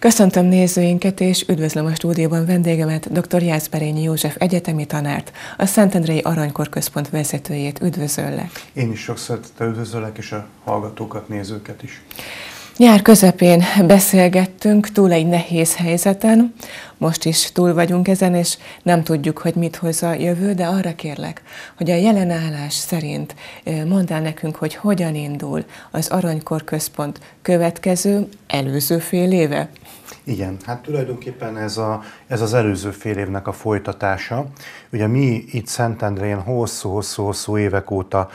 Köszöntöm nézőinket, és üdvözlöm a stúdióban vendégemet, dr. Jászberényi József egyetemi tanárt, a Szentendrei Aranykor Központ vezetőjét. Üdvözöllek! Én is sokszor üdvözöllek, és a hallgatókat, nézőket is. Nyár közepén beszélgettünk túl egy nehéz helyzeten, most is túl vagyunk ezen, és nem tudjuk, hogy mit hoz a jövő, de arra kérlek, hogy a jelen állás szerint mondd el nekünk, hogy hogyan indul az Aranykor Központ következő, előző fél éve. Igen, hát tulajdonképpen ez, a, ez az előző fél évnek a folytatása. Ugye mi itt Szentendrén hosszú-hosszú-hosszú évek óta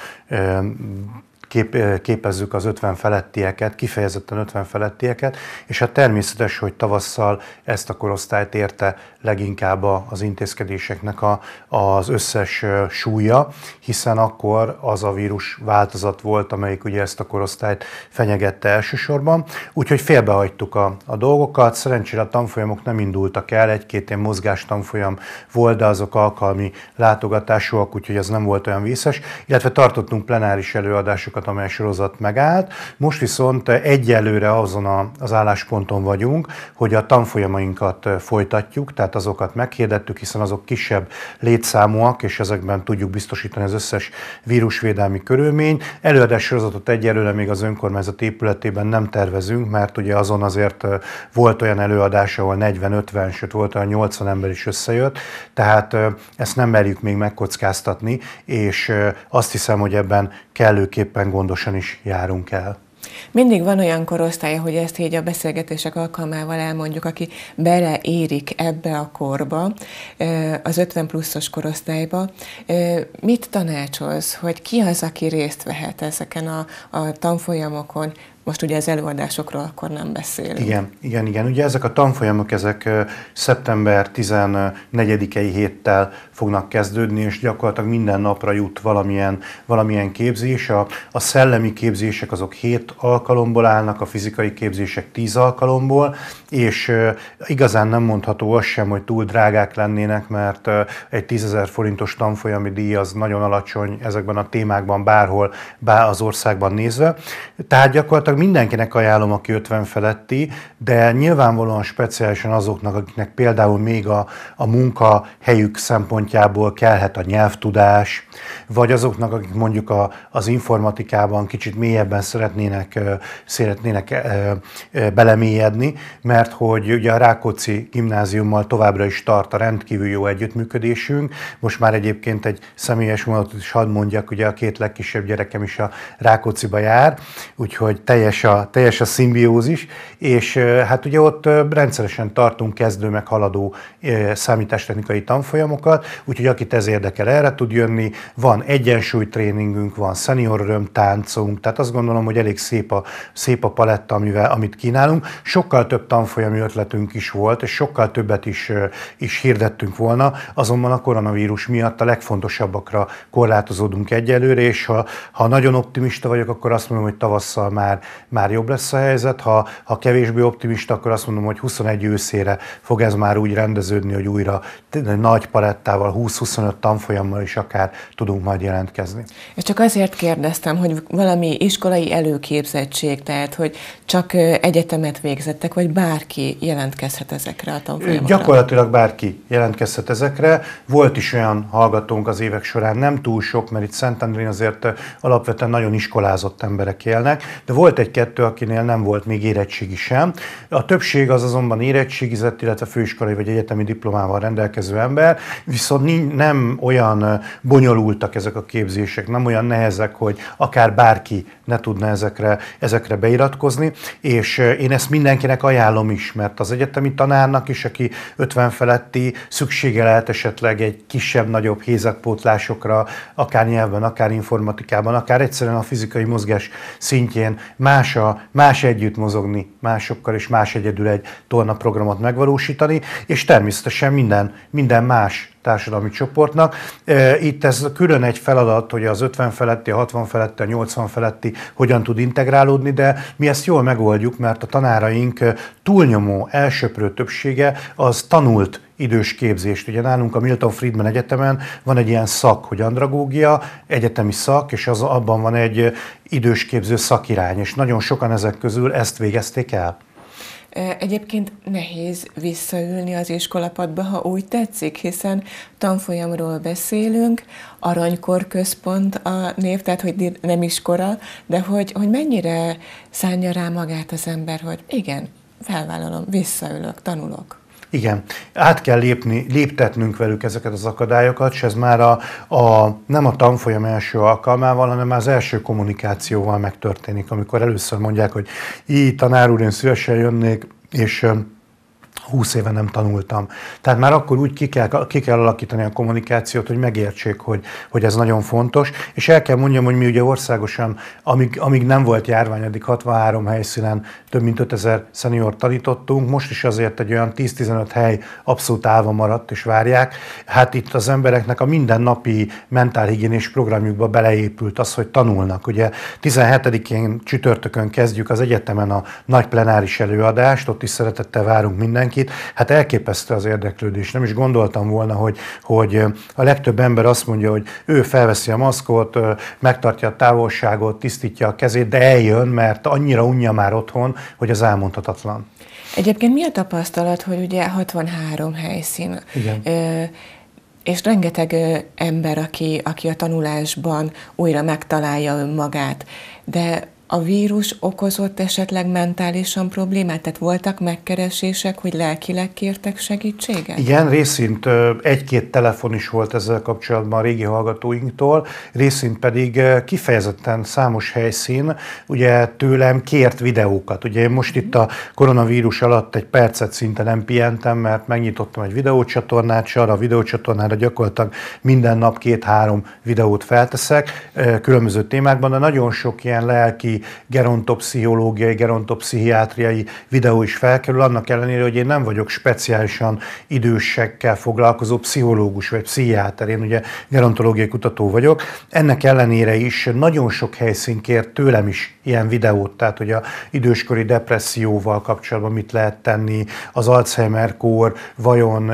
kép, képezzük az 50 felettieket, kifejezetten 50 felettieket, és hát természetes, hogy tavasszal ezt a korosztályt érte leginkább az intézkedéseknek a, az összes súlya, hiszen akkor az a vírus változat volt, amelyik ugye ezt a korosztályt fenyegette elsősorban, úgyhogy félbehagytuk a, a dolgokat, szerencsére a tanfolyamok nem indultak el, egy-két ilyen mozgástanfolyam volt, de azok alkalmi látogatásúak, úgyhogy ez nem volt olyan vészes, illetve tartottunk plenáris előadásokat időszakot, amely sorozat megállt. Most viszont egyelőre azon a, az állásponton vagyunk, hogy a tanfolyamainkat folytatjuk, tehát azokat meghirdettük, hiszen azok kisebb létszámúak, és ezekben tudjuk biztosítani az összes vírusvédelmi körülmény. Előadás sorozatot egyelőre még az önkormányzat épületében nem tervezünk, mert ugye azon azért volt olyan előadás, ahol 40-50, sőt volt olyan 80 ember is összejött, tehát ezt nem merjük még megkockáztatni, és azt hiszem, hogy ebben kellőképpen szépen gondosan is járunk el. Mindig van olyan korosztály, hogy ezt így a beszélgetések alkalmával elmondjuk, aki beleérik ebbe a korba, az 50 pluszos korosztályba. Mit tanácsolsz, hogy ki az, aki részt vehet ezeken a, a tanfolyamokon, most ugye az előadásokról akkor nem beszélünk. Igen, igen, igen. Ugye ezek a tanfolyamok, ezek szeptember 14-i héttel fognak kezdődni, és gyakorlatilag minden napra jut valamilyen, valamilyen képzés. A, a szellemi képzések azok 7 alkalomból állnak, a fizikai képzések 10 alkalomból, és igazán nem mondható az sem, hogy túl drágák lennének, mert egy 10 ezer forintos tanfolyami díj az nagyon alacsony ezekben a témákban bárhol, bár az országban nézve. Tehát gyakorlatilag gyakorlatilag mindenkinek ajánlom, aki 50 feletti, de nyilvánvalóan speciálisan azoknak, akiknek például még a, a munkahelyük szempontjából kellhet a nyelvtudás, vagy azoknak, akik mondjuk a, az informatikában kicsit mélyebben szeretnének, szeretnének belemélyedni, mert hogy ugye a Rákóczi gimnáziummal továbbra is tart a rendkívül jó együttműködésünk. Most már egyébként egy személyes mondatot is hadd mondjak, ugye a két legkisebb gyerekem is a Rákóciba jár, úgyhogy teljesen teljes a, teljes a szimbiózis, és hát ugye ott rendszeresen tartunk kezdő meg haladó számítástechnikai tanfolyamokat, úgyhogy akit ez érdekel, erre tud jönni. Van egyensúlytréningünk, van senior öröm táncunk, tehát azt gondolom, hogy elég szép a, szép a paletta, amivel, amit kínálunk. Sokkal több tanfolyami ötletünk is volt, és sokkal többet is, is hirdettünk volna, azonban a koronavírus miatt a legfontosabbakra korlátozódunk egyelőre, és ha, ha nagyon optimista vagyok, akkor azt mondom, hogy tavasszal már már jobb lesz a helyzet. Ha, ha kevésbé optimista, akkor azt mondom, hogy 21 őszére fog ez már úgy rendeződni, hogy újra nagy palettával, 20-25 tanfolyammal is akár tudunk majd jelentkezni. És csak azért kérdeztem, hogy valami iskolai előképzettség, tehát hogy csak egyetemet végzettek, vagy bárki jelentkezhet ezekre a tanfolyamokra? Gyakorlatilag bárki jelentkezhet ezekre. Volt is olyan hallgatónk az évek során, nem túl sok, mert itt Szentendrén azért alapvetően nagyon iskolázott emberek élnek, de volt egy egy-kettő, akinél nem volt még érettségi sem. A többség az azonban érettségizett, illetve főiskolai vagy egyetemi diplomával rendelkező ember, viszont nem olyan bonyolultak ezek a képzések, nem olyan nehezek, hogy akár bárki ne tudna ezekre, ezekre beiratkozni, és én ezt mindenkinek ajánlom is, mert az egyetemi tanárnak is, aki 50 feletti, szüksége lehet esetleg egy kisebb-nagyobb hézekpótlásokra, akár nyelven, akár informatikában, akár egyszerűen a fizikai mozgás szintjén, más más, a, más együtt mozogni másokkal, és más egyedül egy tornaprogramot megvalósítani, és természetesen minden, minden más társadalmi csoportnak. E, itt ez külön egy feladat, hogy az 50 feletti, a 60 feletti, a 80 feletti hogyan tud integrálódni, de mi ezt jól megoldjuk, mert a tanáraink túlnyomó, elsöprő többsége az tanult idős képzést. Ugye nálunk a Milton Friedman Egyetemen van egy ilyen szak, hogy andragógia, egyetemi szak, és az abban van egy idősképző szakirány, és nagyon sokan ezek közül ezt végezték el. Egyébként nehéz visszaülni az iskolapadba, ha úgy tetszik, hiszen tanfolyamról beszélünk, aranykor központ a név, tehát hogy nem iskora, de hogy, hogy mennyire szánja rá magát az ember, hogy igen, felvállalom, visszaülök, tanulok. Igen, át kell lépni, léptetnünk velük ezeket az akadályokat, és ez már a, a, nem a tanfolyam első alkalmával, hanem az első kommunikációval megtörténik, amikor először mondják, hogy így tanár úr, én szívesen jönnék, és 20 éve nem tanultam. Tehát már akkor úgy ki kell, ki kell alakítani a kommunikációt, hogy megértsék, hogy, hogy ez nagyon fontos. És el kell mondjam, hogy mi ugye országosan, amíg, amíg nem volt járvány, addig 63 helyszínen több mint 5000 szenior tanítottunk, most is azért egy olyan 10-15 hely abszolút állva maradt és várják. Hát itt az embereknek a mindennapi mentálhigiénés programjukba beleépült az, hogy tanulnak. Ugye 17-én csütörtökön kezdjük az egyetemen a nagy plenáris előadást, ott is szeretettel várunk mindenkit mindenkit. Hát elképesztő az érdeklődés. Nem is gondoltam volna, hogy, hogy a legtöbb ember azt mondja, hogy ő felveszi a maszkot, megtartja a távolságot, tisztítja a kezét, de eljön, mert annyira unja már otthon, hogy az elmondhatatlan. Egyébként mi a tapasztalat, hogy ugye 63 helyszín? Igen. Ö, és rengeteg ö, ember, aki, aki a tanulásban újra megtalálja önmagát, de a vírus okozott esetleg mentálisan problémát? Tehát voltak megkeresések, hogy lelkileg kértek segítséget? Igen, részint egy-két telefon is volt ezzel kapcsolatban a régi hallgatóinktól, részint pedig kifejezetten számos helyszín, ugye tőlem kért videókat. Ugye én most itt a koronavírus alatt egy percet szinte nem pihentem, mert megnyitottam egy videócsatornát, és arra a videócsatornára gyakorlatilag minden nap két-három videót felteszek különböző témákban, de nagyon sok ilyen lelki gerontopszichológiai, gerontopszichiátriai videó is felkerül, annak ellenére, hogy én nem vagyok speciálisan idősekkel foglalkozó pszichológus vagy pszichiáter, én ugye gerontológiai kutató vagyok. Ennek ellenére is nagyon sok helyszín kért tőlem is ilyen videót, tehát hogy a időskori depresszióval kapcsolatban mit lehet tenni, az Alzheimer-kór vajon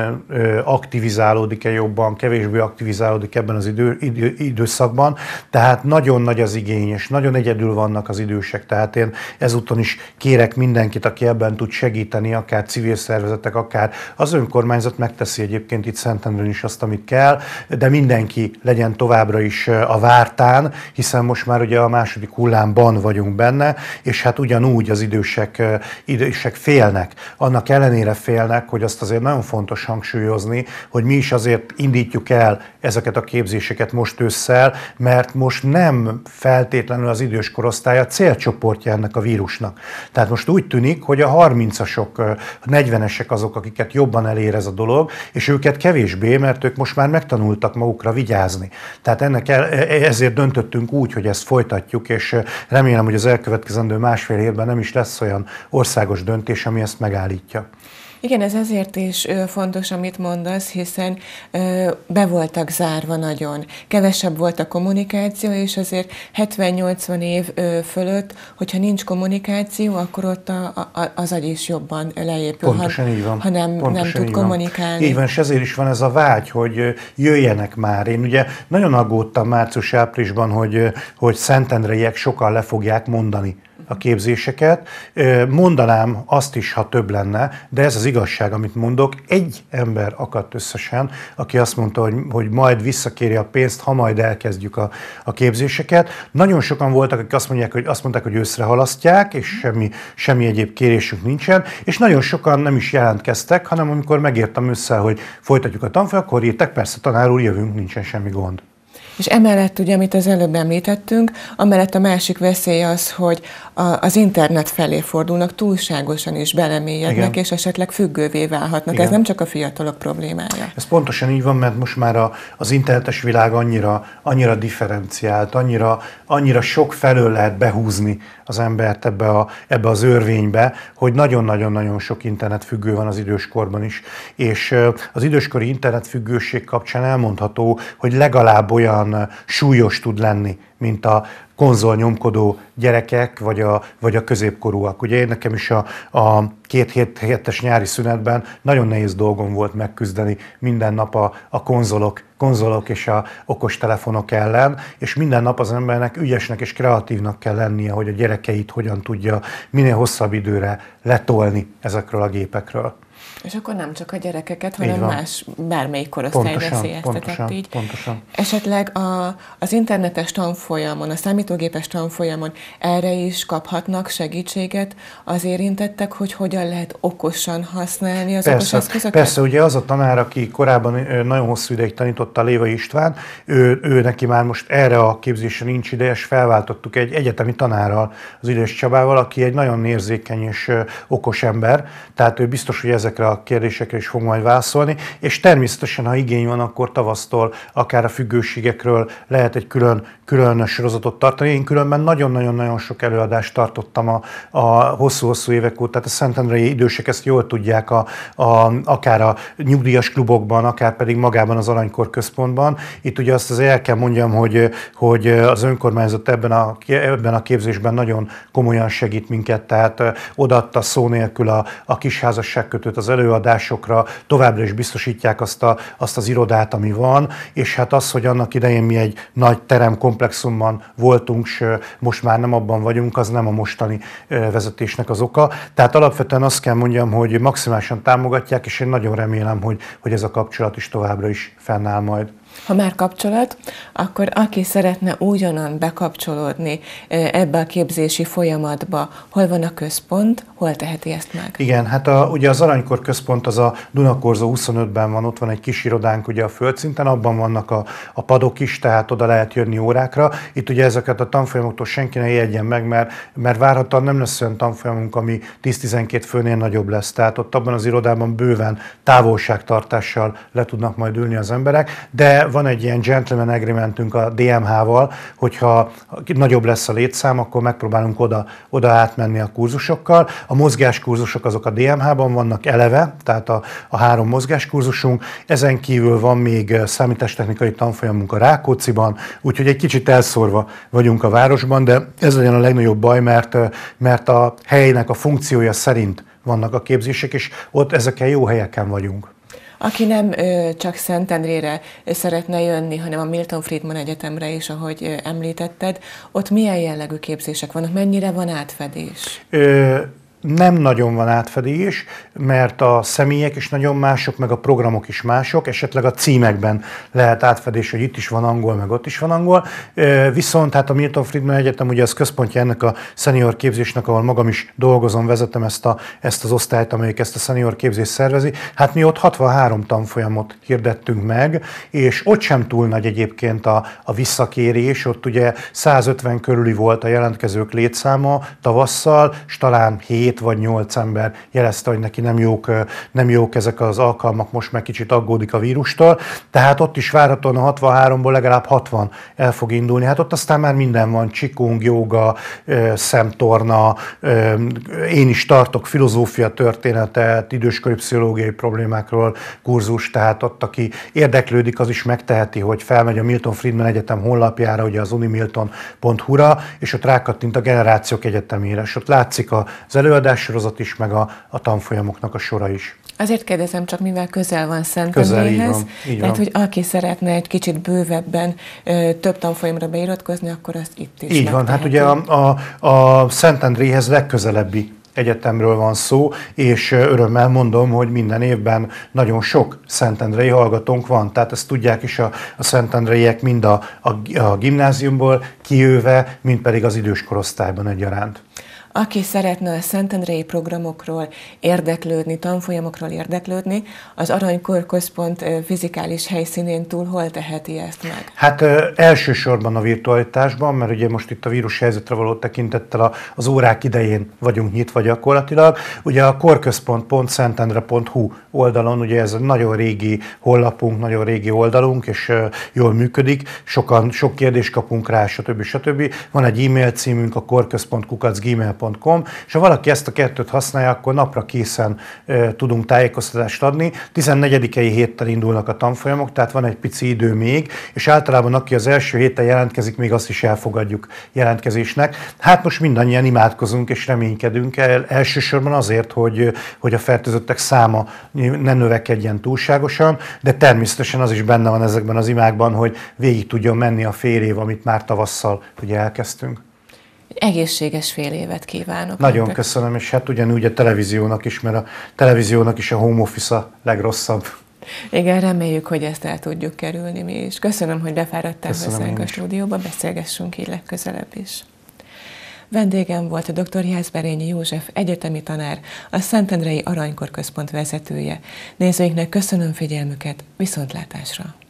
aktivizálódik-e jobban, kevésbé aktivizálódik ebben az idő, idő, időszakban. Tehát nagyon nagy az igény, és nagyon egyedül vannak az idősek. Tehát én ezúton is kérek mindenkit, aki ebben tud segíteni, akár civil szervezetek, akár az önkormányzat megteszi egyébként itt Szentendrén is azt, amit kell, de mindenki legyen továbbra is a vártán, hiszen most már ugye a második hullámban vagyunk benne, és hát ugyanúgy az idősek, idősek félnek. Annak ellenére félnek, hogy azt azért nagyon fontos hangsúlyozni, hogy mi is azért indítjuk el ezeket a képzéseket most ősszel, mert most nem feltétlenül az idős korosztály saját célcsoportja ennek a vírusnak. Tehát most úgy tűnik, hogy a 30-asok, 40-esek azok, akiket jobban elér ez a dolog, és őket kevésbé, mert ők most már megtanultak magukra vigyázni. Tehát ennek el, e, e, ezért döntöttünk úgy, hogy ezt folytatjuk, és remélem, hogy az elkövetkezendő másfél évben nem is lesz olyan országos döntés, ami ezt megállítja. Igen, ez azért is fontos, amit mondasz, hiszen be voltak zárva nagyon. Kevesebb volt a kommunikáció, és azért 70-80 év fölött, hogyha nincs kommunikáció, akkor ott a, a, az agy is jobban leépül, Pontosan ha, így van. ha nem, Pontosan nem tud így kommunikálni. Van. Így van, és ezért is van ez a vágy, hogy jöjjenek már. Én ugye nagyon aggódtam március-áprilisban, hogy, hogy szentendreiek sokan le fogják mondani a képzéseket. Mondanám azt is, ha több lenne, de ez az igazság, amit mondok. Egy ember akadt összesen, aki azt mondta, hogy, hogy majd visszakéri a pénzt, ha majd elkezdjük a, a képzéseket. Nagyon sokan voltak, akik azt, mondják, hogy, azt mondták, hogy őszre halasztják, és semmi, semmi egyéb kérésünk nincsen, és nagyon sokan nem is jelentkeztek, hanem amikor megértem össze, hogy folytatjuk a tanfolyam, akkor írtek, persze tanár úr, jövünk, nincsen semmi gond. És emellett, ugye, amit az előbb említettünk, amellett a másik veszély az, hogy a, az internet felé fordulnak, túlságosan is belemélyednek, Igen. és esetleg függővé válhatnak. Igen. Ez nem csak a fiatalok problémája. Ez pontosan így van, mert most már a, az internetes világ annyira, annyira differenciált, annyira, annyira sok felől lehet behúzni az embert ebbe, a, ebbe az örvénybe, hogy nagyon-nagyon-nagyon sok internetfüggő van az időskorban is. És az időskori internetfüggőség kapcsán elmondható, hogy legalább olyan Eh, súlyos tud lenni, mint a konzol nyomkodó gyerekek, vagy a, vagy a középkorúak. Ugye én nekem is a, a két hét, hétes nyári szünetben nagyon nehéz dolgom volt megküzdeni minden nap a, a konzolok, konzolok és a okostelefonok ellen, és minden nap az embernek ügyesnek és kreatívnak kell lennie, hogy a gyerekeit hogyan tudja minél hosszabb időre letolni ezekről a gépekről. És akkor nem csak a gyerekeket, hanem más bármelyik korosztály veszélyeztetett így. Pontosan. Esetleg a, az internetes tanfolyamon, a számítógépes tanfolyamon erre is kaphatnak segítséget az érintettek, hogy hogyan lehet okosan használni az persze, okos eszközöket? Persze, ugye az a tanár, aki korábban nagyon hosszú ideig tanította Léva István, ő, ő neki már most erre a képzésre nincs ideje, és felváltottuk egy egyetemi tanárral, az idős Csabával, aki egy nagyon érzékeny és okos ember, tehát ő biztos, hogy ezek ezekre a kérdésekre is fog majd válaszolni, és természetesen, ha igény van, akkor tavasztól akár a függőségekről lehet egy külön, külön sorozatot tartani. Én különben nagyon-nagyon-nagyon sok előadást tartottam a, a hosszú-hosszú évek óta, tehát a Szentendrei idősek ezt jól tudják, a, a, akár a nyugdíjas klubokban, akár pedig magában az Aranykor Központban. Itt ugye azt az el kell mondjam, hogy, hogy az önkormányzat ebben a, ebben a képzésben nagyon komolyan segít minket, tehát odatta szó nélkül a, a kisházasságkötőt az előadásokra, továbbra is biztosítják azt, a, azt az irodát, ami van, és hát az, hogy annak idején mi egy nagy teremkomplexumban voltunk, s most már nem abban vagyunk, az nem a mostani vezetésnek az oka. Tehát alapvetően azt kell mondjam, hogy maximálisan támogatják, és én nagyon remélem, hogy, hogy ez a kapcsolat is továbbra is fennáll majd. Ha már kapcsolat, akkor aki szeretne újonnan bekapcsolódni ebbe a képzési folyamatba, hol van a központ, hol teheti ezt meg? Igen, hát a, ugye az Aranykor Központ az a Dunakorzó 25-ben van, ott van egy kis irodánk ugye a földszinten, abban vannak a, a padok is, tehát oda lehet jönni órákra. Itt ugye ezeket a tanfolyamoktól senki ne jegyen meg, mert, mert várhatóan nem lesz olyan tanfolyamunk, ami 10-12 főnél nagyobb lesz. Tehát ott abban az irodában bőven távolságtartással le tudnak majd ülni az emberek, de van egy ilyen gentleman agreementünk a DMH-val, hogyha nagyobb lesz a létszám, akkor megpróbálunk oda, oda átmenni a kurzusokkal. A mozgáskurzusok azok a DMH-ban vannak eleve, tehát a, a három mozgáskurzusunk. Ezen kívül van még számítástechnikai tanfolyamunk a Rákóciban, úgyhogy egy kicsit elszórva vagyunk a városban, de ez legyen a legnagyobb baj, mert, mert a helynek a funkciója szerint vannak a képzések, és ott ezeken jó helyeken vagyunk. Aki nem csak Szentendrére szeretne jönni, hanem a Milton Friedman Egyetemre is, ahogy említetted, ott milyen jellegű képzések vannak, mennyire van átfedés? Ö- nem nagyon van átfedés, mert a személyek is nagyon mások, meg a programok is mások, esetleg a címekben lehet átfedés, hogy itt is van angol, meg ott is van angol. Viszont hát a Milton Friedman Egyetem ugye az központja ennek a szenior képzésnek, ahol magam is dolgozom, vezetem ezt, a, ezt az osztályt, amelyik ezt a szenior képzést szervezi. Hát mi ott 63 tanfolyamot hirdettünk meg, és ott sem túl nagy egyébként a, a visszakérés, ott ugye 150 körüli volt a jelentkezők létszáma tavasszal, és talán 7 7 vagy 8 ember jelezte, hogy neki nem jók, nem jók ezek az alkalmak, most meg kicsit aggódik a vírustól, tehát ott is várhatóan a 63-ból legalább 60 el fog indulni. Hát ott aztán már minden van, csikung, joga, szemtorna, én is tartok filozófia történetet, időskori pszichológiai problémákról kurzus, tehát ott, aki érdeklődik, az is megteheti, hogy felmegy a Milton Friedman Egyetem honlapjára, ugye az unimilton.hu-ra, és ott rákattint a Generációk Egyetemére, és ott látszik az előadás, előadássorozat is, meg a, a tanfolyamoknak a sora is. Azért kérdezem csak, mivel közel van Szentemélyhez, tehát hogy aki szeretne egy kicsit bővebben ö, több tanfolyamra beiratkozni, akkor azt itt is Így van, hát ugye a, a, a Andréhez legközelebbi egyetemről van szó, és örömmel mondom, hogy minden évben nagyon sok szentendrei hallgatónk van, tehát ezt tudják is a, a szentendreiek mind a, a, a gimnáziumból kijöve, mind pedig az idős korosztályban egyaránt. Aki szeretne a szentendrei programokról érdeklődni, tanfolyamokról érdeklődni, az Aranykor Központ fizikális helyszínén túl hol teheti ezt meg? Hát elsősorban a virtualitásban, mert ugye most itt a vírus helyzetre való tekintettel az órák idején vagyunk nyitva gyakorlatilag. Ugye a korközpont.szentendre.hu oldalon, ugye ez egy nagyon régi hollapunk, nagyon régi oldalunk, és jól működik, sokan, sok kérdést kapunk rá, stb. stb. Van egy e-mail címünk, a korközpont.gmail.com Internet.com, és ha valaki ezt a kettőt használja, akkor napra készen tudunk tájékoztatást adni. 14. héttel indulnak a tanfolyamok, tehát van egy pici idő még, és általában aki az első héten jelentkezik, még azt is elfogadjuk jelentkezésnek. Hát most mindannyian imádkozunk és reménykedünk el, elsősorban azért, hogy, hogy a fertőzöttek száma ne növekedjen túlságosan, de természetesen az is benne van ezekben az imákban, hogy végig tudjon menni a fél év, amit már tavasszal ugye elkezdtünk egészséges fél évet kívánok. Nagyon nektek. köszönöm, és hát ugyanúgy a televíziónak is, mert a televíziónak is a home office a legrosszabb. Igen, reméljük, hogy ezt el tudjuk kerülni mi is. Köszönöm, hogy befáradtál hozzánk a stúdióba, beszélgessünk így legközelebb is. Vendégem volt dr. Jászberényi József, egyetemi tanár, a Szentendrei Aranykor Központ vezetője. Nézőinknek köszönöm figyelmüket, viszontlátásra!